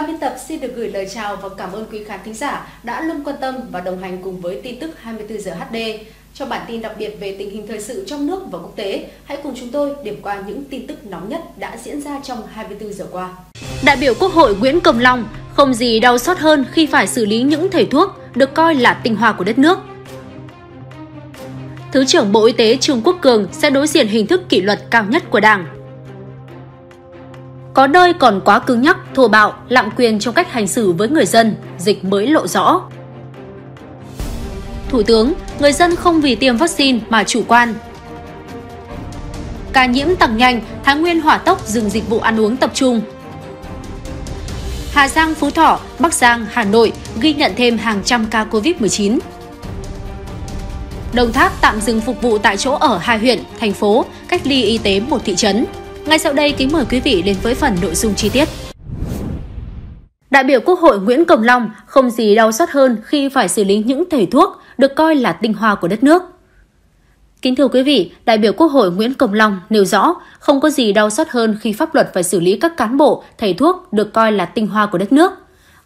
Ban biên tập xin được gửi lời chào và cảm ơn quý khán thính giả đã luôn quan tâm và đồng hành cùng với tin tức 24 giờ HD. Cho bản tin đặc biệt về tình hình thời sự trong nước và quốc tế, hãy cùng chúng tôi điểm qua những tin tức nóng nhất đã diễn ra trong 24 giờ qua. Đại biểu Quốc hội Nguyễn Công Long không gì đau xót hơn khi phải xử lý những thầy thuốc được coi là tinh hoa của đất nước. Thứ trưởng Bộ Y tế Trương Quốc Cường sẽ đối diện hình thức kỷ luật cao nhất của Đảng. Có nơi còn quá cứng nhắc, thô bạo, lạm quyền trong cách hành xử với người dân, dịch mới lộ rõ. Thủ tướng, người dân không vì tiêm vaccine mà chủ quan. Ca nhiễm tăng nhanh, Thái Nguyên hỏa tốc dừng dịch vụ ăn uống tập trung. Hà Giang, Phú Thọ, Bắc Giang, Hà Nội ghi nhận thêm hàng trăm ca Covid-19. Đồng Tháp tạm dừng phục vụ tại chỗ ở hai huyện, thành phố, cách ly y tế một thị trấn. Ngay sau đây, kính mời quý vị đến với phần nội dung chi tiết. Đại biểu Quốc hội Nguyễn Cầm Long không gì đau xót hơn khi phải xử lý những thầy thuốc được coi là tinh hoa của đất nước. Kính thưa quý vị, đại biểu Quốc hội Nguyễn Cầm Long nêu rõ, không có gì đau xót hơn khi pháp luật phải xử lý các cán bộ, thầy thuốc được coi là tinh hoa của đất nước.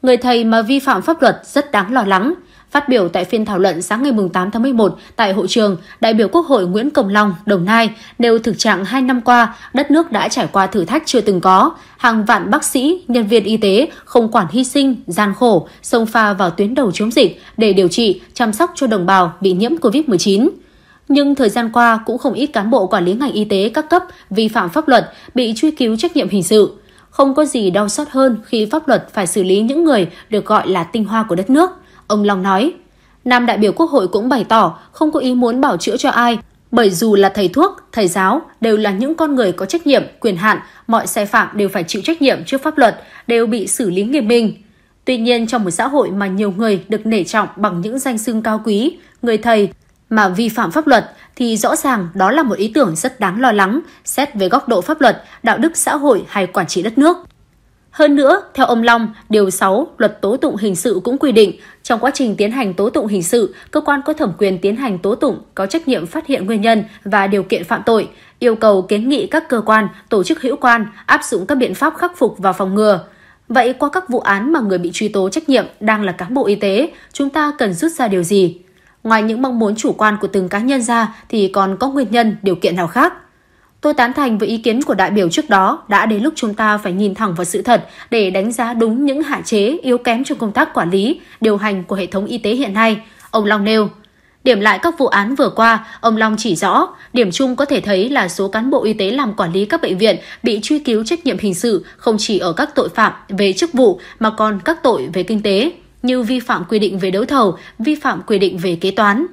Người thầy mà vi phạm pháp luật rất đáng lo lắng, Phát biểu tại phiên thảo luận sáng ngày 8 tháng 11 tại hội trường, đại biểu Quốc hội Nguyễn Công Long, Đồng Nai nêu thực trạng 2 năm qua, đất nước đã trải qua thử thách chưa từng có. Hàng vạn bác sĩ, nhân viên y tế không quản hy sinh, gian khổ, xông pha vào tuyến đầu chống dịch để điều trị, chăm sóc cho đồng bào bị nhiễm COVID-19 nhưng thời gian qua cũng không ít cán bộ quản lý ngành y tế các cấp vi phạm pháp luật bị truy cứu trách nhiệm hình sự. Không có gì đau xót hơn khi pháp luật phải xử lý những người được gọi là tinh hoa của đất nước ông Long nói. Nam đại biểu Quốc hội cũng bày tỏ không có ý muốn bảo chữa cho ai, bởi dù là thầy thuốc, thầy giáo đều là những con người có trách nhiệm, quyền hạn, mọi sai phạm đều phải chịu trách nhiệm trước pháp luật, đều bị xử lý nghiêm minh. Tuy nhiên trong một xã hội mà nhiều người được nể trọng bằng những danh xưng cao quý, người thầy mà vi phạm pháp luật thì rõ ràng đó là một ý tưởng rất đáng lo lắng xét về góc độ pháp luật, đạo đức xã hội hay quản trị đất nước. Hơn nữa, theo ông Long, Điều 6 Luật Tố tụng Hình sự cũng quy định, trong quá trình tiến hành tố tụng hình sự, cơ quan có thẩm quyền tiến hành tố tụng có trách nhiệm phát hiện nguyên nhân và điều kiện phạm tội, yêu cầu kiến nghị các cơ quan, tổ chức hữu quan áp dụng các biện pháp khắc phục và phòng ngừa. Vậy qua các vụ án mà người bị truy tố trách nhiệm đang là cán bộ y tế, chúng ta cần rút ra điều gì? Ngoài những mong muốn chủ quan của từng cá nhân ra thì còn có nguyên nhân, điều kiện nào khác? Tôi tán thành với ý kiến của đại biểu trước đó, đã đến lúc chúng ta phải nhìn thẳng vào sự thật để đánh giá đúng những hạn chế yếu kém trong công tác quản lý, điều hành của hệ thống y tế hiện nay, ông Long nêu. Điểm lại các vụ án vừa qua, ông Long chỉ rõ, điểm chung có thể thấy là số cán bộ y tế làm quản lý các bệnh viện bị truy cứu trách nhiệm hình sự không chỉ ở các tội phạm về chức vụ mà còn các tội về kinh tế như vi phạm quy định về đấu thầu, vi phạm quy định về kế toán.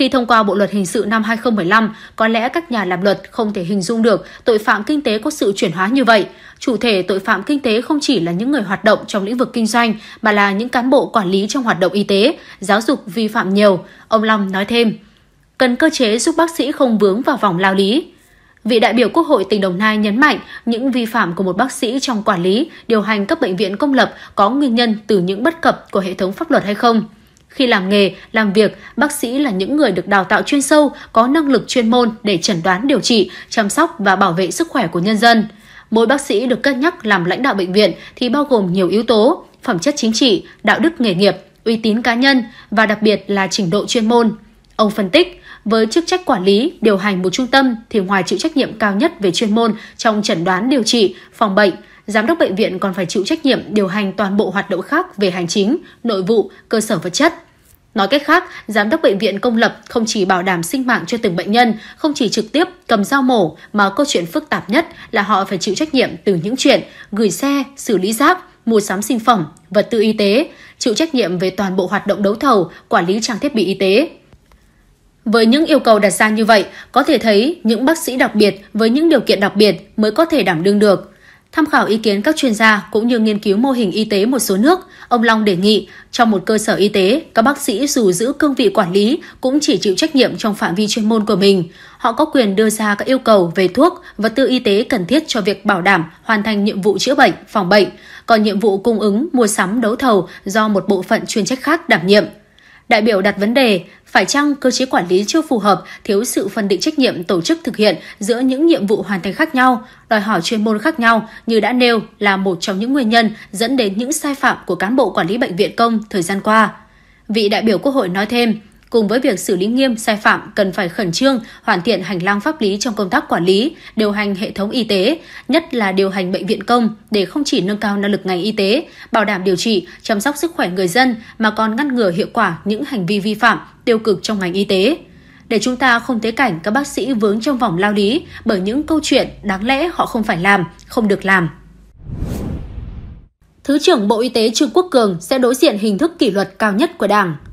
Khi thông qua Bộ luật hình sự năm 2015, có lẽ các nhà làm luật không thể hình dung được tội phạm kinh tế có sự chuyển hóa như vậy. Chủ thể tội phạm kinh tế không chỉ là những người hoạt động trong lĩnh vực kinh doanh mà là những cán bộ quản lý trong hoạt động y tế, giáo dục vi phạm nhiều, ông Long nói thêm. Cần cơ chế giúp bác sĩ không vướng vào vòng lao lý. Vị đại biểu Quốc hội tỉnh Đồng Nai nhấn mạnh những vi phạm của một bác sĩ trong quản lý, điều hành các bệnh viện công lập có nguyên nhân từ những bất cập của hệ thống pháp luật hay không. Khi làm nghề, làm việc, bác sĩ là những người được đào tạo chuyên sâu, có năng lực chuyên môn để chẩn đoán điều trị, chăm sóc và bảo vệ sức khỏe của nhân dân. Mỗi bác sĩ được cân nhắc làm lãnh đạo bệnh viện thì bao gồm nhiều yếu tố, phẩm chất chính trị, đạo đức nghề nghiệp, uy tín cá nhân và đặc biệt là trình độ chuyên môn. Ông phân tích, với chức trách quản lý, điều hành một trung tâm thì ngoài chịu trách nhiệm cao nhất về chuyên môn trong chẩn đoán điều trị, phòng bệnh, giám đốc bệnh viện còn phải chịu trách nhiệm điều hành toàn bộ hoạt động khác về hành chính, nội vụ, cơ sở vật chất. Nói cách khác, giám đốc bệnh viện công lập không chỉ bảo đảm sinh mạng cho từng bệnh nhân, không chỉ trực tiếp cầm dao mổ mà câu chuyện phức tạp nhất là họ phải chịu trách nhiệm từ những chuyện gửi xe, xử lý rác, mua sắm sinh phẩm, vật tư y tế, chịu trách nhiệm về toàn bộ hoạt động đấu thầu, quản lý trang thiết bị y tế. Với những yêu cầu đặt ra như vậy, có thể thấy những bác sĩ đặc biệt với những điều kiện đặc biệt mới có thể đảm đương được. Tham khảo ý kiến các chuyên gia cũng như nghiên cứu mô hình y tế một số nước, ông Long đề nghị trong một cơ sở y tế, các bác sĩ dù giữ cương vị quản lý cũng chỉ chịu trách nhiệm trong phạm vi chuyên môn của mình. Họ có quyền đưa ra các yêu cầu về thuốc, vật tư y tế cần thiết cho việc bảo đảm hoàn thành nhiệm vụ chữa bệnh, phòng bệnh, còn nhiệm vụ cung ứng, mua sắm, đấu thầu do một bộ phận chuyên trách khác đảm nhiệm – Đại biểu đặt vấn đề, phải chăng cơ chế quản lý chưa phù hợp, thiếu sự phân định trách nhiệm tổ chức thực hiện giữa những nhiệm vụ hoàn thành khác nhau, đòi hỏi chuyên môn khác nhau như đã nêu là một trong những nguyên nhân dẫn đến những sai phạm của cán bộ quản lý bệnh viện công thời gian qua. Vị đại biểu Quốc hội nói thêm, cùng với việc xử lý nghiêm sai phạm cần phải khẩn trương hoàn thiện hành lang pháp lý trong công tác quản lý, điều hành hệ thống y tế, nhất là điều hành bệnh viện công để không chỉ nâng cao năng lực ngành y tế, bảo đảm điều trị, chăm sóc sức khỏe người dân mà còn ngăn ngừa hiệu quả những hành vi vi phạm tiêu cực trong ngành y tế để chúng ta không thấy cảnh các bác sĩ vướng trong vòng lao lý bởi những câu chuyện đáng lẽ họ không phải làm, không được làm. Thứ trưởng Bộ Y tế Trương Quốc Cường sẽ đối diện hình thức kỷ luật cao nhất của Đảng –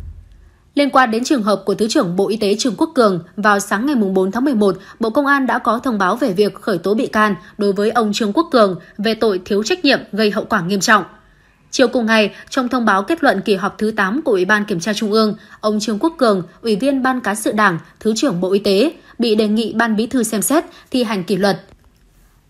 Liên quan đến trường hợp của Thứ trưởng Bộ Y tế Trường Quốc Cường, vào sáng ngày 4 tháng 11, Bộ Công an đã có thông báo về việc khởi tố bị can đối với ông Trường Quốc Cường về tội thiếu trách nhiệm gây hậu quả nghiêm trọng. Chiều cùng ngày, trong thông báo kết luận kỳ họp thứ 8 của Ủy ban Kiểm tra Trung ương, ông Trương Quốc Cường, Ủy viên Ban Cán sự Đảng, Thứ trưởng Bộ Y tế, bị đề nghị Ban Bí thư xem xét thi hành kỷ luật.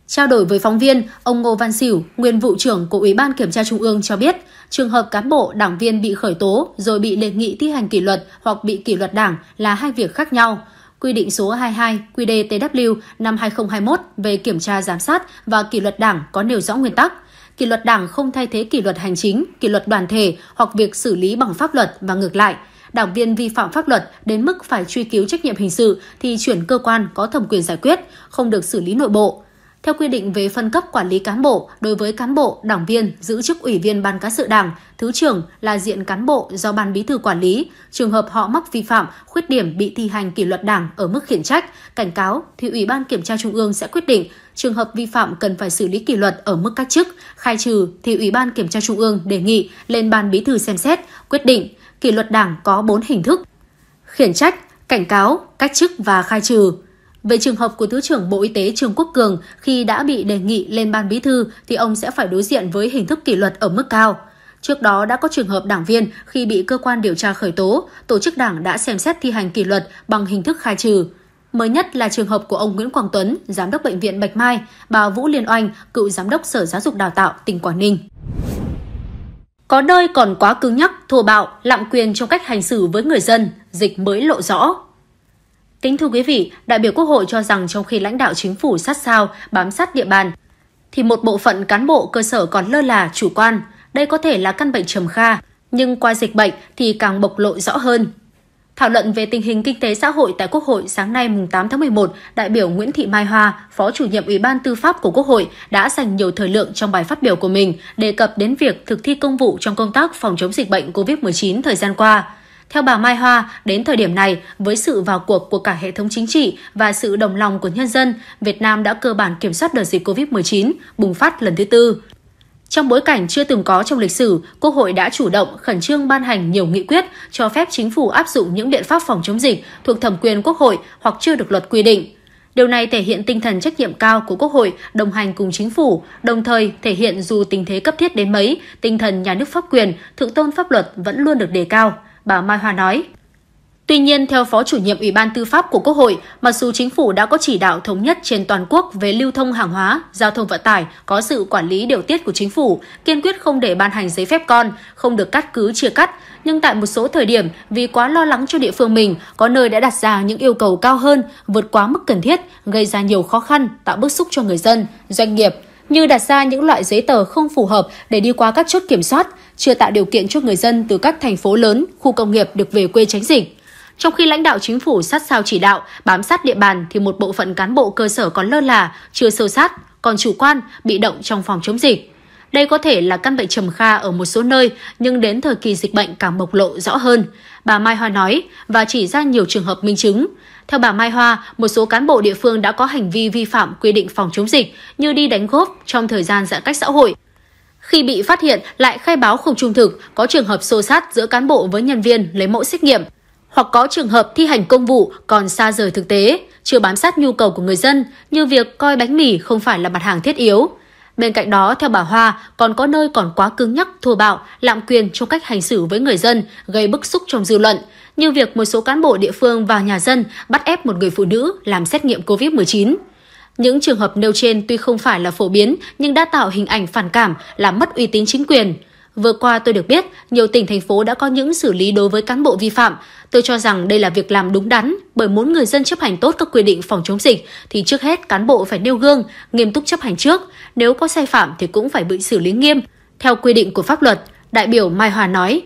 Trao đổi với phóng viên, ông Ngô Văn Sỉu, nguyên vụ trưởng của Ủy ban Kiểm tra Trung ương cho biết, trường hợp cán bộ, đảng viên bị khởi tố rồi bị đề nghị thi hành kỷ luật hoặc bị kỷ luật đảng là hai việc khác nhau. Quy định số 22 QĐ-TW năm 2021 về kiểm tra giám sát và kỷ luật đảng có nêu rõ nguyên tắc – kỷ luật đảng không thay thế kỷ luật hành chính, kỷ luật đoàn thể hoặc việc xử lý bằng pháp luật và ngược lại. Đảng viên vi phạm pháp luật đến mức phải truy cứu trách nhiệm hình sự thì chuyển cơ quan có thẩm quyền giải quyết, không được xử lý nội bộ theo quy định về phân cấp quản lý cán bộ đối với cán bộ, đảng viên giữ chức ủy viên ban cán sự Đảng, thứ trưởng là diện cán bộ do ban bí thư quản lý, trường hợp họ mắc vi phạm, khuyết điểm bị thi hành kỷ luật Đảng ở mức khiển trách, cảnh cáo thì Ủy ban kiểm tra Trung ương sẽ quyết định, trường hợp vi phạm cần phải xử lý kỷ luật ở mức cách chức, khai trừ thì Ủy ban kiểm tra Trung ương đề nghị lên ban bí thư xem xét, quyết định. Kỷ luật Đảng có 4 hình thức: khiển trách, cảnh cáo, cách chức và khai trừ. Về trường hợp của Thứ trưởng Bộ Y tế Trương Quốc Cường khi đã bị đề nghị lên ban bí thư thì ông sẽ phải đối diện với hình thức kỷ luật ở mức cao. Trước đó đã có trường hợp đảng viên khi bị cơ quan điều tra khởi tố, tổ chức đảng đã xem xét thi hành kỷ luật bằng hình thức khai trừ. Mới nhất là trường hợp của ông Nguyễn Quang Tuấn, giám đốc bệnh viện Bạch Mai, bà Vũ Liên Oanh, cựu giám đốc Sở Giáo dục Đào tạo tỉnh Quảng Ninh. Có nơi còn quá cứng nhắc, thô bạo, lạm quyền trong cách hành xử với người dân, dịch mới lộ rõ. Kính thưa quý vị, đại biểu Quốc hội cho rằng trong khi lãnh đạo chính phủ sát sao, bám sát địa bàn, thì một bộ phận cán bộ cơ sở còn lơ là, chủ quan. Đây có thể là căn bệnh trầm kha, nhưng qua dịch bệnh thì càng bộc lộ rõ hơn. Thảo luận về tình hình kinh tế xã hội tại Quốc hội sáng nay mùng 8 tháng 11, đại biểu Nguyễn Thị Mai Hoa, Phó chủ nhiệm Ủy ban Tư pháp của Quốc hội đã dành nhiều thời lượng trong bài phát biểu của mình đề cập đến việc thực thi công vụ trong công tác phòng chống dịch bệnh COVID-19 thời gian qua. Theo bà Mai Hoa, đến thời điểm này, với sự vào cuộc của cả hệ thống chính trị và sự đồng lòng của nhân dân, Việt Nam đã cơ bản kiểm soát đợt dịch COVID-19 bùng phát lần thứ tư. Trong bối cảnh chưa từng có trong lịch sử, Quốc hội đã chủ động khẩn trương ban hành nhiều nghị quyết cho phép chính phủ áp dụng những biện pháp phòng chống dịch thuộc thẩm quyền Quốc hội hoặc chưa được luật quy định. Điều này thể hiện tinh thần trách nhiệm cao của Quốc hội đồng hành cùng chính phủ, đồng thời thể hiện dù tình thế cấp thiết đến mấy, tinh thần nhà nước pháp quyền, thượng tôn pháp luật vẫn luôn được đề cao bà Mai Hoa nói. Tuy nhiên, theo Phó chủ nhiệm Ủy ban Tư pháp của Quốc hội, mặc dù chính phủ đã có chỉ đạo thống nhất trên toàn quốc về lưu thông hàng hóa, giao thông vận tải, có sự quản lý điều tiết của chính phủ, kiên quyết không để ban hành giấy phép con, không được cắt cứ chia cắt, nhưng tại một số thời điểm vì quá lo lắng cho địa phương mình, có nơi đã đặt ra những yêu cầu cao hơn, vượt quá mức cần thiết, gây ra nhiều khó khăn, tạo bức xúc cho người dân, doanh nghiệp, như đặt ra những loại giấy tờ không phù hợp để đi qua các chốt kiểm soát, chưa tạo điều kiện cho người dân từ các thành phố lớn, khu công nghiệp được về quê tránh dịch. Trong khi lãnh đạo chính phủ sát sao chỉ đạo, bám sát địa bàn thì một bộ phận cán bộ cơ sở còn lơ là, chưa sâu sát, còn chủ quan, bị động trong phòng chống dịch. Đây có thể là căn bệnh trầm kha ở một số nơi, nhưng đến thời kỳ dịch bệnh càng bộc lộ rõ hơn. Bà Mai Hoa nói và chỉ ra nhiều trường hợp minh chứng. Theo bà Mai Hoa, một số cán bộ địa phương đã có hành vi vi phạm quy định phòng chống dịch như đi đánh góp trong thời gian giãn cách xã hội. Khi bị phát hiện lại khai báo không trung thực, có trường hợp xô sát giữa cán bộ với nhân viên lấy mẫu xét nghiệm, hoặc có trường hợp thi hành công vụ còn xa rời thực tế, chưa bám sát nhu cầu của người dân như việc coi bánh mì không phải là mặt hàng thiết yếu. Bên cạnh đó, theo bà Hoa, còn có nơi còn quá cứng nhắc, thô bạo, lạm quyền trong cách hành xử với người dân, gây bức xúc trong dư luận, như việc một số cán bộ địa phương vào nhà dân bắt ép một người phụ nữ làm xét nghiệm COVID-19. Những trường hợp nêu trên tuy không phải là phổ biến nhưng đã tạo hình ảnh phản cảm, làm mất uy tín chính quyền. Vừa qua tôi được biết, nhiều tỉnh thành phố đã có những xử lý đối với cán bộ vi phạm. Tôi cho rằng đây là việc làm đúng đắn, bởi muốn người dân chấp hành tốt các quy định phòng chống dịch thì trước hết cán bộ phải nêu gương, nghiêm túc chấp hành trước, nếu có sai phạm thì cũng phải bị xử lý nghiêm theo quy định của pháp luật, đại biểu Mai Hòa nói.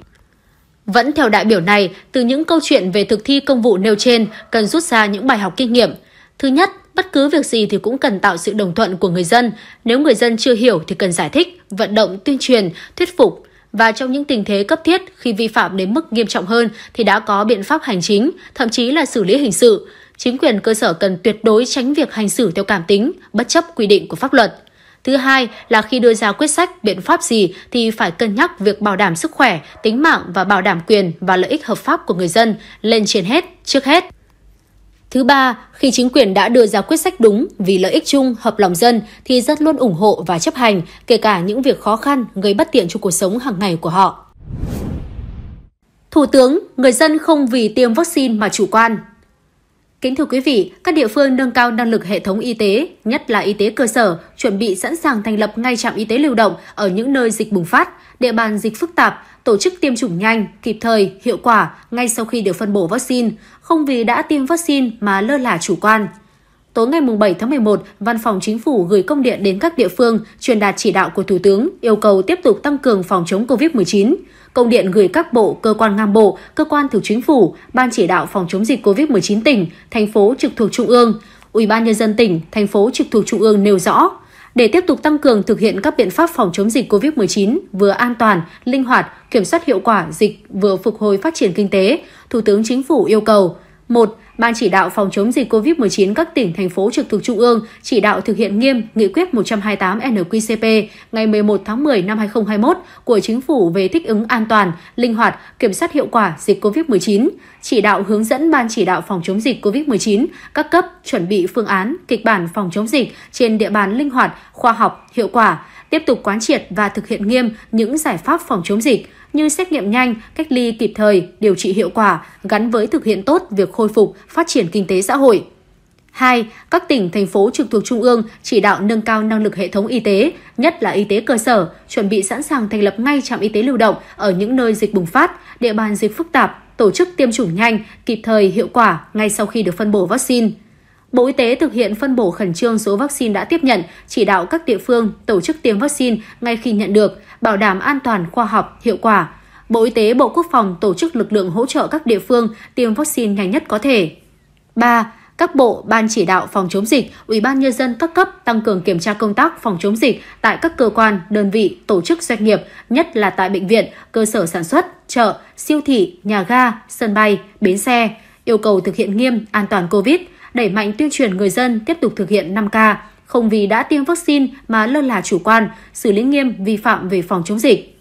Vẫn theo đại biểu này, từ những câu chuyện về thực thi công vụ nêu trên cần rút ra những bài học kinh nghiệm. Thứ nhất, bất cứ việc gì thì cũng cần tạo sự đồng thuận của người dân. Nếu người dân chưa hiểu thì cần giải thích, vận động, tuyên truyền, thuyết phục. Và trong những tình thế cấp thiết, khi vi phạm đến mức nghiêm trọng hơn thì đã có biện pháp hành chính, thậm chí là xử lý hình sự. Chính quyền cơ sở cần tuyệt đối tránh việc hành xử theo cảm tính, bất chấp quy định của pháp luật. Thứ hai là khi đưa ra quyết sách, biện pháp gì thì phải cân nhắc việc bảo đảm sức khỏe, tính mạng và bảo đảm quyền và lợi ích hợp pháp của người dân lên trên hết, trước hết. Thứ ba, khi chính quyền đã đưa ra quyết sách đúng vì lợi ích chung, hợp lòng dân thì rất luôn ủng hộ và chấp hành, kể cả những việc khó khăn gây bất tiện cho cuộc sống hàng ngày của họ. Thủ tướng, người dân không vì tiêm vaccine mà chủ quan, Kính thưa quý vị, các địa phương nâng cao năng lực hệ thống y tế, nhất là y tế cơ sở, chuẩn bị sẵn sàng thành lập ngay trạm y tế lưu động ở những nơi dịch bùng phát, địa bàn dịch phức tạp, tổ chức tiêm chủng nhanh, kịp thời, hiệu quả ngay sau khi được phân bổ vaccine, không vì đã tiêm vaccine mà lơ là chủ quan. Tối ngày 7 tháng 11, Văn phòng Chính phủ gửi công điện đến các địa phương truyền đạt chỉ đạo của Thủ tướng yêu cầu tiếp tục tăng cường phòng chống COVID-19 công điện gửi các bộ, cơ quan ngang bộ, cơ quan thuộc chính phủ, ban chỉ đạo phòng chống dịch COVID-19 tỉnh, thành phố trực thuộc trung ương, Ủy ban nhân dân tỉnh, thành phố trực thuộc trung ương nêu rõ để tiếp tục tăng cường thực hiện các biện pháp phòng chống dịch COVID-19 vừa an toàn, linh hoạt, kiểm soát hiệu quả dịch vừa phục hồi phát triển kinh tế, Thủ tướng Chính phủ yêu cầu: 1. Ban chỉ đạo phòng chống dịch COVID-19 các tỉnh, thành phố trực thuộc Trung ương chỉ đạo thực hiện nghiêm Nghị quyết 128 NQCP ngày 11 tháng 10 năm 2021 của Chính phủ về thích ứng an toàn, linh hoạt, kiểm soát hiệu quả dịch COVID-19, chỉ đạo hướng dẫn Ban chỉ đạo phòng chống dịch COVID-19 các cấp chuẩn bị phương án, kịch bản phòng chống dịch trên địa bàn linh hoạt, khoa học, hiệu quả, tiếp tục quán triệt và thực hiện nghiêm những giải pháp phòng chống dịch như xét nghiệm nhanh, cách ly kịp thời, điều trị hiệu quả gắn với thực hiện tốt việc khôi phục, phát triển kinh tế xã hội. 2. Các tỉnh, thành phố trực thuộc Trung ương chỉ đạo nâng cao năng lực hệ thống y tế, nhất là y tế cơ sở, chuẩn bị sẵn sàng thành lập ngay trạm y tế lưu động ở những nơi dịch bùng phát, địa bàn dịch phức tạp, tổ chức tiêm chủng nhanh, kịp thời, hiệu quả ngay sau khi được phân bổ vaccine. Bộ Y tế thực hiện phân bổ khẩn trương số vaccine đã tiếp nhận, chỉ đạo các địa phương tổ chức tiêm vaccine ngay khi nhận được, bảo đảm an toàn khoa học, hiệu quả. Bộ Y tế, Bộ Quốc phòng tổ chức lực lượng hỗ trợ các địa phương tiêm vaccine nhanh nhất có thể. 3 các bộ, ban chỉ đạo phòng chống dịch, ủy ban nhân dân các cấp tăng cường kiểm tra công tác phòng chống dịch tại các cơ quan, đơn vị, tổ chức doanh nghiệp, nhất là tại bệnh viện, cơ sở sản xuất, chợ, siêu thị, nhà ga, sân bay, bến xe, yêu cầu thực hiện nghiêm an toàn COVID, đẩy mạnh tuyên truyền người dân tiếp tục thực hiện 5K, không vì đã tiêm vaccine mà lơ là chủ quan, xử lý nghiêm vi phạm về phòng chống dịch.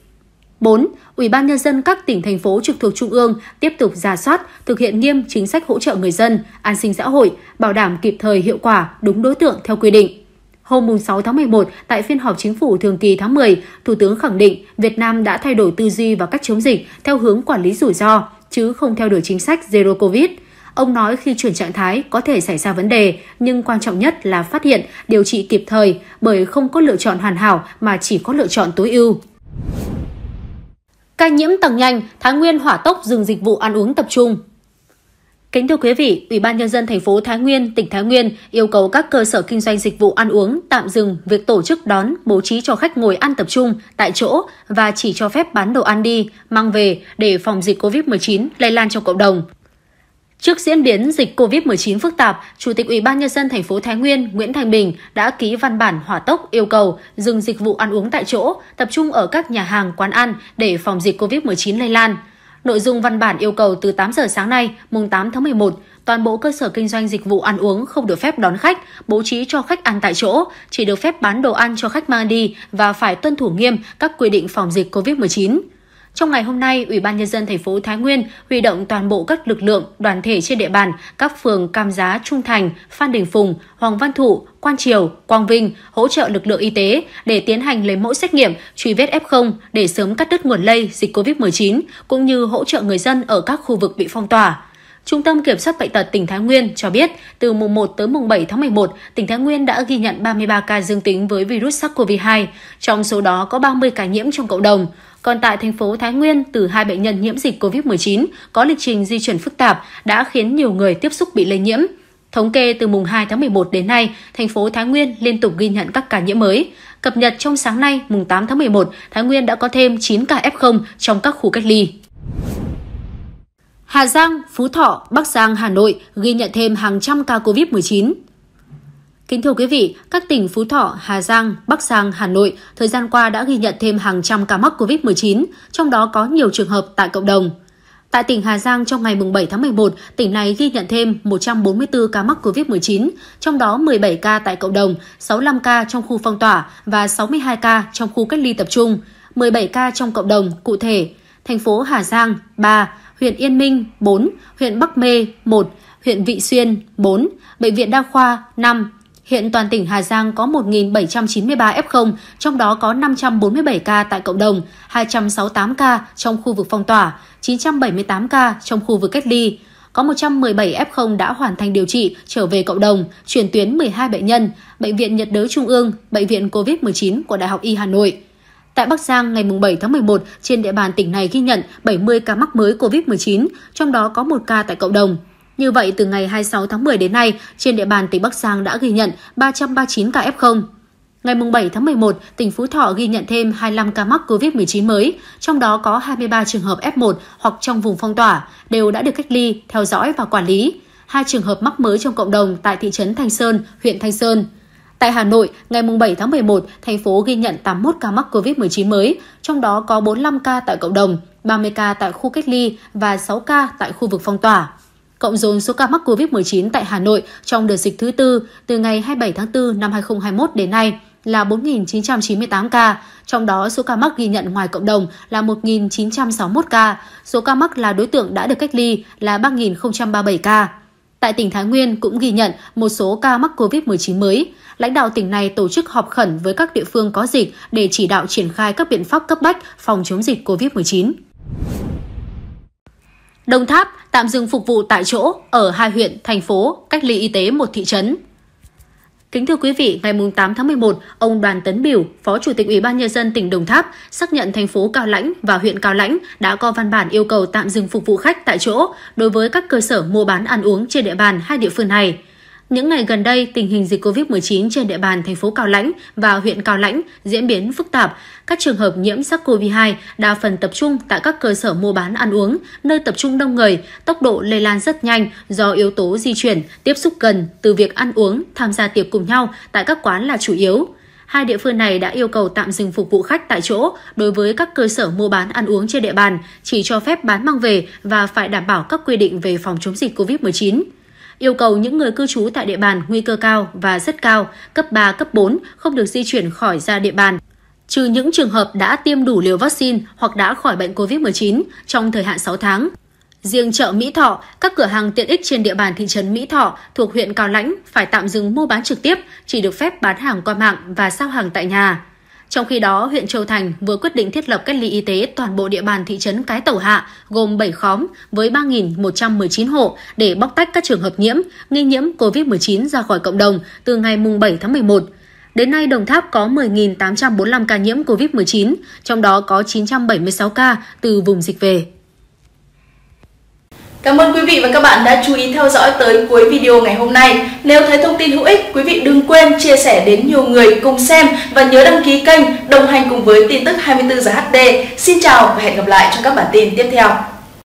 4. Ủy ban nhân dân các tỉnh thành phố trực thuộc trung ương tiếp tục giả soát, thực hiện nghiêm chính sách hỗ trợ người dân, an sinh xã hội, bảo đảm kịp thời hiệu quả, đúng đối tượng theo quy định. Hôm 6 tháng 11, tại phiên họp chính phủ thường kỳ tháng 10, Thủ tướng khẳng định Việt Nam đã thay đổi tư duy và cách chống dịch theo hướng quản lý rủi ro, chứ không theo đuổi chính sách Zero Covid – Ông nói khi chuyển trạng thái có thể xảy ra vấn đề, nhưng quan trọng nhất là phát hiện, điều trị kịp thời, bởi không có lựa chọn hoàn hảo mà chỉ có lựa chọn tối ưu. Ca nhiễm tầng nhanh, Thái Nguyên hỏa tốc dừng dịch vụ ăn uống tập trung. Kính thưa quý vị, Ủy ban nhân dân thành phố Thái Nguyên, tỉnh Thái Nguyên yêu cầu các cơ sở kinh doanh dịch vụ ăn uống tạm dừng việc tổ chức đón, bố trí cho khách ngồi ăn tập trung tại chỗ và chỉ cho phép bán đồ ăn đi, mang về để phòng dịch COVID-19 lây lan trong cộng đồng. Trước diễn biến dịch COVID-19 phức tạp, Chủ tịch Ủy ban nhân dân thành phố Thái Nguyên Nguyễn Thành Bình đã ký văn bản hỏa tốc yêu cầu dừng dịch vụ ăn uống tại chỗ, tập trung ở các nhà hàng, quán ăn để phòng dịch COVID-19 lây lan. Nội dung văn bản yêu cầu từ 8 giờ sáng nay, mùng 8 tháng 11, toàn bộ cơ sở kinh doanh dịch vụ ăn uống không được phép đón khách, bố trí cho khách ăn tại chỗ, chỉ được phép bán đồ ăn cho khách mang đi và phải tuân thủ nghiêm các quy định phòng dịch COVID-19. Trong ngày hôm nay, Ủy ban nhân dân thành phố Thái Nguyên huy động toàn bộ các lực lượng, đoàn thể trên địa bàn các phường Cam Giá, Trung Thành, Phan Đình Phùng, Hoàng Văn Thụ, Quan Triều, Quang Vinh hỗ trợ lực lượng y tế để tiến hành lấy mẫu xét nghiệm, truy vết F0 để sớm cắt đứt nguồn lây dịch COVID-19 cũng như hỗ trợ người dân ở các khu vực bị phong tỏa. Trung tâm Kiểm soát Bệnh tật tỉnh Thái Nguyên cho biết, từ mùng 1 tới mùng 7 tháng 11, tỉnh Thái Nguyên đã ghi nhận 33 ca dương tính với virus SARS-CoV-2, trong số đó có 30 ca nhiễm trong cộng đồng. Còn tại thành phố Thái Nguyên, từ hai bệnh nhân nhiễm dịch COVID-19 có lịch trình di chuyển phức tạp đã khiến nhiều người tiếp xúc bị lây nhiễm. Thống kê từ mùng 2 tháng 11 đến nay, thành phố Thái Nguyên liên tục ghi nhận các ca nhiễm mới. Cập nhật trong sáng nay, mùng 8 tháng 11, Thái Nguyên đã có thêm 9 ca F0 trong các khu cách ly. Hà Giang, Phú Thọ, Bắc Giang, Hà Nội ghi nhận thêm hàng trăm ca COVID-19. Kính thưa quý vị, các tỉnh Phú Thọ, Hà Giang, Bắc Giang, Hà Nội thời gian qua đã ghi nhận thêm hàng trăm ca mắc COVID-19, trong đó có nhiều trường hợp tại cộng đồng. Tại tỉnh Hà Giang trong ngày 7 tháng 11, tỉnh này ghi nhận thêm 144 ca mắc COVID-19, trong đó 17 ca tại cộng đồng, 65 ca trong khu phong tỏa và 62 ca trong khu cách ly tập trung, 17 ca trong cộng đồng cụ thể. Thành phố Hà Giang 3, huyện Yên Minh 4, huyện Bắc Mê 1, huyện Vị Xuyên 4, bệnh viện Đa khoa 5, Hiện toàn tỉnh Hà Giang có 1.793 F0, trong đó có 547 ca tại cộng đồng, 268 ca trong khu vực phong tỏa, 978 ca trong khu vực cách ly. Có 117 F0 đã hoàn thành điều trị, trở về cộng đồng, chuyển tuyến 12 bệnh nhân, Bệnh viện Nhật đới Trung ương, Bệnh viện COVID-19 của Đại học Y Hà Nội. Tại Bắc Giang, ngày 7 tháng 11, trên địa bàn tỉnh này ghi nhận 70 ca mắc mới COVID-19, trong đó có 1 ca tại cộng đồng. Như vậy, từ ngày 26 tháng 10 đến nay, trên địa bàn tỉnh Bắc Giang đã ghi nhận 339 ca F0. Ngày 7 tháng 11, tỉnh Phú Thọ ghi nhận thêm 25 ca mắc COVID-19 mới, trong đó có 23 trường hợp F1 hoặc trong vùng phong tỏa, đều đã được cách ly, theo dõi và quản lý. Hai trường hợp mắc mới trong cộng đồng tại thị trấn Thanh Sơn, huyện Thanh Sơn. Tại Hà Nội, ngày 7 tháng 11, thành phố ghi nhận 81 ca mắc COVID-19 mới, trong đó có 45 ca tại cộng đồng, 30 ca tại khu cách ly và 6 ca tại khu vực phong tỏa cộng dồn số ca mắc COVID-19 tại Hà Nội trong đợt dịch thứ tư từ ngày 27 tháng 4 năm 2021 đến nay là 4.998 ca, trong đó số ca mắc ghi nhận ngoài cộng đồng là 1.961 ca, số ca mắc là đối tượng đã được cách ly là 3.037 ca. Tại tỉnh Thái Nguyên cũng ghi nhận một số ca mắc COVID-19 mới. Lãnh đạo tỉnh này tổ chức họp khẩn với các địa phương có dịch để chỉ đạo triển khai các biện pháp cấp bách phòng chống dịch COVID-19. Đồng Tháp tạm dừng phục vụ tại chỗ ở hai huyện, thành phố, cách ly y tế một thị trấn. Kính thưa quý vị, ngày 8 tháng 11, ông Đoàn Tấn Biểu, Phó Chủ tịch Ủy ban Nhân dân tỉnh Đồng Tháp, xác nhận thành phố Cao Lãnh và huyện Cao Lãnh đã có văn bản yêu cầu tạm dừng phục vụ khách tại chỗ đối với các cơ sở mua bán ăn uống trên địa bàn hai địa phương này. Những ngày gần đây, tình hình dịch COVID-19 trên địa bàn thành phố Cao Lãnh và huyện Cao Lãnh diễn biến phức tạp. Các trường hợp nhiễm SARS-CoV-2 đa phần tập trung tại các cơ sở mua bán ăn uống, nơi tập trung đông người, tốc độ lây lan rất nhanh do yếu tố di chuyển, tiếp xúc gần từ việc ăn uống, tham gia tiệc cùng nhau tại các quán là chủ yếu hai địa phương này đã yêu cầu tạm dừng phục vụ khách tại chỗ đối với các cơ sở mua bán ăn uống trên địa bàn, chỉ cho phép bán mang về và phải đảm bảo các quy định về phòng chống dịch COVID-19 yêu cầu những người cư trú tại địa bàn nguy cơ cao và rất cao, cấp 3, cấp 4 không được di chuyển khỏi ra địa bàn trừ những trường hợp đã tiêm đủ liều vaccine hoặc đã khỏi bệnh COVID-19 trong thời hạn 6 tháng. Riêng chợ Mỹ Thọ, các cửa hàng tiện ích trên địa bàn thị trấn Mỹ Thọ thuộc huyện Cao Lãnh phải tạm dừng mua bán trực tiếp, chỉ được phép bán hàng qua mạng và giao hàng tại nhà. Trong khi đó, huyện Châu Thành vừa quyết định thiết lập cách ly y tế toàn bộ địa bàn thị trấn Cái Tẩu Hạ gồm 7 khóm với 3.119 hộ để bóc tách các trường hợp nhiễm, nghi nhiễm COVID-19 ra khỏi cộng đồng từ ngày 7 tháng 11. Đến nay, Đồng Tháp có 10.845 ca nhiễm COVID-19, trong đó có 976 ca từ vùng dịch về. Cảm ơn quý vị và các bạn đã chú ý theo dõi tới cuối video ngày hôm nay. Nếu thấy thông tin hữu ích, quý vị đừng quên chia sẻ đến nhiều người cùng xem và nhớ đăng ký kênh đồng hành cùng với tin tức 24 giờ HD. Xin chào và hẹn gặp lại trong các bản tin tiếp theo.